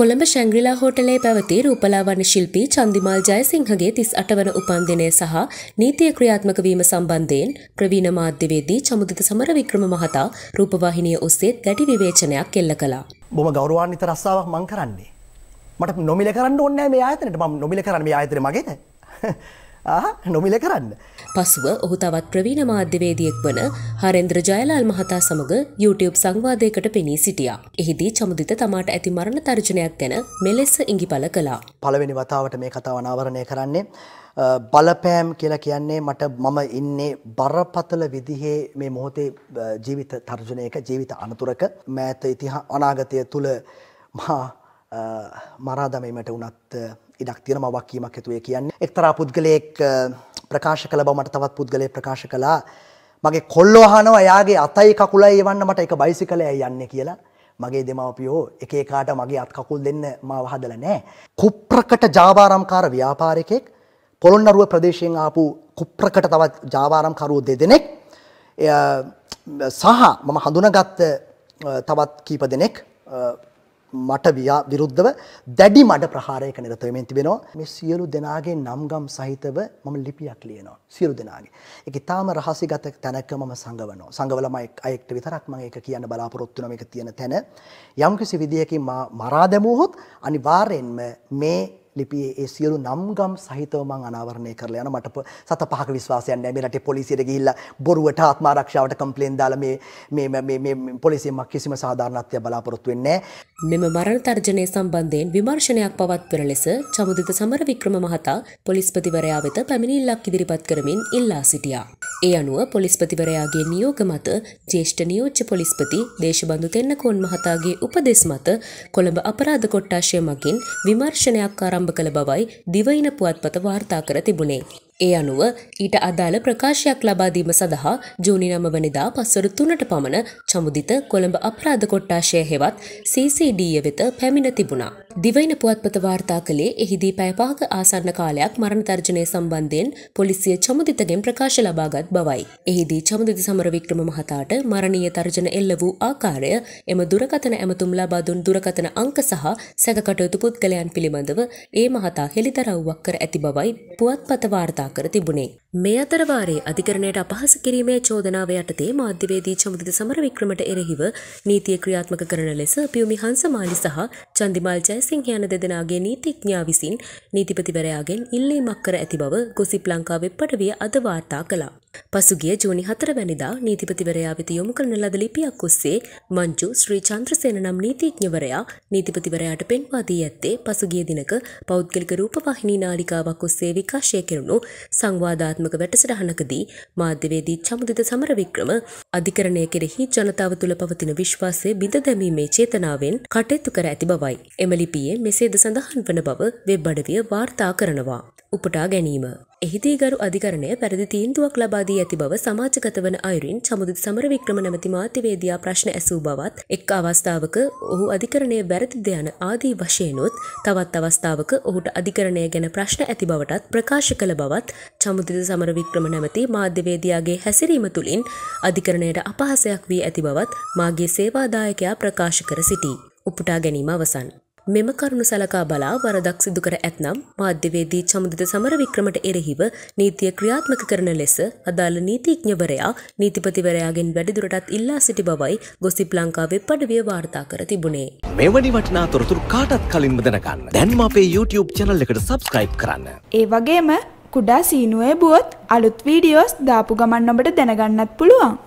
කොළඹ ශැංග්‍රිලා හෝටලේ පැවති රූපලාවන්‍ය ශිල්පී චන්දිමාල් ජයසිංහගේ තිස් අටවන උපන්දිනය සහ නීතිය ක්‍රියාත්මක වීම සම්බන්ධයෙන් ප්‍රවීණ මාධ්‍යවේදී චමුදිත සමරවික්‍රම මහතා රූපවාහිනිය ඔස්සේ දැඩි විවේචනයක් එල්ල කළා. බොහොම ගෞරවාන්විත රස්සාවක් මං කරන්නේ. මට නොමිල කරන්න ඕනේ නැහැ මේ ආයතනෙට. මම නොමිල කරන්නේ මේ ආයතනේ මගේද? නොමිල කරන්න. පසුව ඔහු තවත් ප්‍රවීණ මාධ්‍යවේදියෙක් වන හරෙන්ද්‍ර ජයලාල් මහතා සමඟ YouTube සංවාදයකට පෙනී සිටියා. එහිදී චමුදිත තමාට ඇති මරණ තර්ජනයක් ගැන මෙලෙස්ස ඉඟිපල කලා. පළවෙනි වතාවට මේ කතාව අනාවරණය කරන්නේ. බලපෑම් කියලා කියන්නේ මට මම ඉන්නේ බරපතල විදිහේ මේ මොහොතේ ජීවිත තර්ජනයක ජීවිත අනතුරක මෑත ඉතිහා අනාගතය තුළ මා මරාදමීමට වනත් ඉඩක් තියෙන මවක් කියීමක් ඇතුවය කියන්නේ එක්තරා පුද්ගලයෙක් ප්‍රකාශ කළ බමට තවත් පුද්ගලය ප්‍රකාශ කලා මගේ කොල්ලෝහනව එයාගේ අතයි කකුලයි එවන්න මට එක බයිසි කලය යන්න කියලා මගේ දෙමවපියෝ එක එකාට මගේ අත් කකුල් දෙන්න මාව හදල නෑ. කුප්‍රකට ජාවාරම්කාර ව්‍යාපාරකෙක් පොළොන්නරුව ප්‍රදේශයෙන් ආපු කුප්‍රකට තවත් ජාවාරම්කරුව දෙදෙනෙක් සහ මම හඳුනගත්ත තවත් කීප දෙනෙක් මට විරුද්ධව දැඩි මඩ ප්‍රහාරයක නිරත වෙමින් තිබෙනවා මේ සියලු දෙනාගේ නම්ගම් සහිතව මම ලිපියක් ලියනවා සියලු දෙනාගේ ඒක ඊටාම රහසිගත තැනක මම සංගවනවා සංගවලම අයෙක්ට විතරක් මම ඒක කියන්න බලාපොරොත්තු වෙනවා මේක තියෙන තැන යම්කිසි විදියකින් මා මරා දැමුවොත් අනිවාර්යෙන්ම මේ ලිපියේ ඒ සියලු නම්ගම් සහිතව මම අනාවරණය කරලා යනවා. මට සත පහක විශ්වාසයක් නැහැ. මේ රටේ පොලිසියට ගිහිල්ලා බොරුවට ආත්ම ආරක්ෂාවට කම්ප්ලේන් දාලා මේ මේ මේ මේ පොලිසියෙන් මම කිසිම සාධාරණත්වයක් බලාපොරොත්තු වෙන්නේ නැහැ. මෙම මරණ තර්ජනය සම්බන්ධයෙන් විමර්ශනයක් පවත්වන ලෙස චමුදිත සමරවික්‍රම මහතා පොලිස්පතිවරයා වෙත පැමිණිල්ලක් ඉදිරිපත් කරමින් ඉල්ලා සිටියා. ඒ අනුව පොලිස්පතිවරයාගේ නියෝග මත ජේෂ්ඨ නියෝච්ච පොලිස්පති දේශබඳු තෙන්නකෝන් මහතාගේ උපදෙස් මත කොළඹ අපරාධ කොට්ටාශය මගින් විමර්ශනයක් ආරම්භ කළ බවයි දිවයින පුවත්පත වාර්තා කර තිබුණේ. ඒ අනුව ඊට අදාළ ප්‍රකාශයක් ලබාදීම සඳහා ජූනි නම වනිදා පස්වර තුනට පමණ චමුදිත කොළඹ අපරාධ කොට්ටාශය හෙවත් CCDය e වෙත පැමිණ තිබුණා. දිවයින පුවත්පත වාර්තා කළේ එහිදී පැපාක ආසන්න කාලයක් මරණ තර්ජනය සම්බන්ධයෙන් පොලිසිය චමුදිතගෙන් ප්‍රකාශ ලබාගත් බවයි. එහිදී චමුදිත සමර වික්‍රම මහතාට මරණීය තර්ජන එල්ල වූ ආකාරය එම දුරකතන ඇමතුම් ලබාදුන් දුරකතන අංක සහ සැකකටයුතු පුද්ගලයන් පිළිබඳව ඒ මහතා හෙළිදරව්වක් කර ඇති බවයි පුවත්පත වාර්තා आकृती बुने මේ අතරවාරයේ අධිකරණයට අපහස කිරීමේ චෝදනාව යටතේ මාධ්‍යවේදී චමුදිත සමරවික්‍රමට එරෙහිව නීතිය ක්‍රියාත්මක කරන ලෙස පියුමි හංසමාලි සහ චන්දිමාල් ජයසිංහ යන දෙදෙනාගේ නීතිඥා විසින් නීතිපතිවරයාගෙන් ඉල්ලීමක් කර ඇති බව ගොසිප් ලංකා වෙබ් පටවිය අද වාර්තා කළා. පසුගිය ජූනි හතර වැනිදා නීතිපතිවරයා වෙත යොමු කරන ලද ලිපියක් ඔස්සේ මංජු ශ්‍රී චන්ද්‍රසේන නම් නීතිඥවරයා නීතිපතිවරයාට පෙන්වා දී ඇත්තේ පසුගිය දිනක පෞද්ගලික රූපවාහිනී නාලිකාවක් ඔස්සේ විකාශය කෙරුණු සංවාදාත්මක ක්‍රියාත්මක වැටසටහනකදී මාධ්‍යවේදී චමුදිත සමරවික්‍රම අධිකරණය කෙරෙහි ජනතාව තුළ පවතින විශ්වාසය බිඳ දැමීමේ චේතනාවෙන් කටයුතු කර ඇති බවයි. එම ලිපියේ මෙසේද සඳහන් වන බව වෙබ් අඩවිය වාර්තා කරනවා. උපටා ගැනීම එහිදී ගරු අධිකරණය පැරදි තීන්දුවක් ලබාදී ඇති බව සමාජගත වන අයුරින් චමුදු සමරවික්‍රම නැමති මාතිවේදයා ප්‍රශ්න ඇසූ බවත් එක් අවස්ථාවක ඔහු අධිකරණය වැරදිද යන ආදී වශයනොත් තවත් අවස්ථාවක ඔහුට අධිකරණය ගැන ප්‍රශ්න ඇති බවටත් ප්‍රකාශ කළ බවත් චමුදිද සමරවික්‍රම නැමති මාධ්‍යවේදයාගේ හැසිරීම තුළින් අධිකරණයට අපහසයක් වී ඇති බවත් මාගේ සේවාදායකයා ප්‍රකාශ කර සිටී. උපුටා ගැනීම අවසන්. මෙම කරුණු සලකා බලා වරදක් සිදු කර ඇත්නම් මාධ්‍යවේදී චමුදිත සමරවික්‍රමට එරෙහිව නීතිය ක්‍රියාත්මක කරන ලෙස අදාළ නීතිඥවරයා නීතිපතිවරයාගෙන් වැඩිදුරටත් ඉල්ලා සිටි බවයි ගොසිප් ලංකා වෙබ් අඩවිය වාර්තා කර තිබුණේ. මෙවැනි වටිනා තොරතුරු කාටත් කලින්ම දැනගන්න දැන්ම අපේ YouTube channel එකට subscribe කරන්න. ඒ වගේම කුඩා සීනුවේ බුවොත් අලුත් වීඩියෝස් දාපු ගමන් ඔබට දැනගන්නත් පුළුවන්.